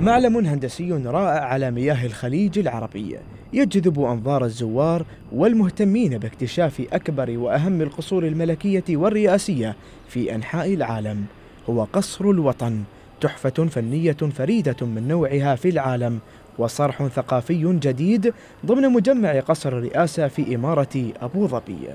معلم هندسي رائع على مياه الخليج العربية يجذب أنظار الزوار والمهتمين باكتشاف أكبر وأهم القصور الملكية والرئاسية في أنحاء العالم هو قصر الوطن تحفة فنية فريدة من نوعها في العالم وصرح ثقافي جديد ضمن مجمع قصر الرئاسة في إمارة أبو ظبي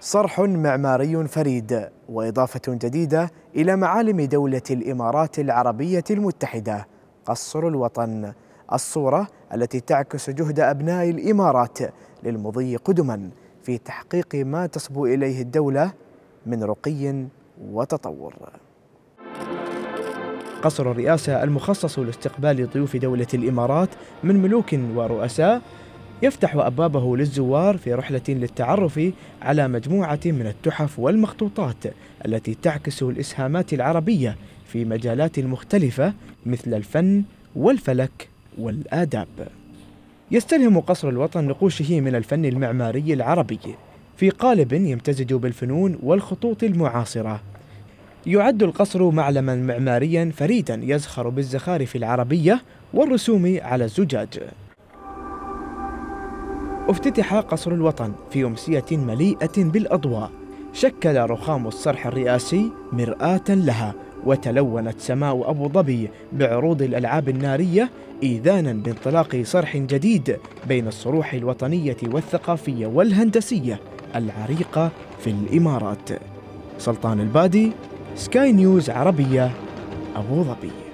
صرح معماري فريد وإضافة جديدة إلى معالم دولة الإمارات العربية المتحدة قصر الوطن الصورة التي تعكس جهد أبناء الإمارات للمضي قدما في تحقيق ما تصبو إليه الدولة من رقي وتطور قصر الرئاسة المخصص لاستقبال ضيوف دولة الإمارات من ملوك ورؤساء يفتح أبوابه للزوار في رحلة للتعرف على مجموعة من التحف والمخطوطات التي تعكس الإسهامات العربية في مجالات مختلفة مثل الفن والفلك والآداب. يستلهم قصر الوطن نقوشه من الفن المعماري العربي في قالب يمتزج بالفنون والخطوط المعاصرة. يعد القصر معلما معماريا فريدا يزخر بالزخارف العربية والرسوم على الزجاج. افتتح قصر الوطن في أمسية مليئة بالأضواء شكل رخام الصرح الرئاسي مرآة لها وتلونت سماء أبو ظبي بعروض الألعاب النارية إيذانا بانطلاق صرح جديد بين الصروح الوطنية والثقافية والهندسية العريقة في الإمارات سلطان البادي سكاي نيوز عربية أبو ظبي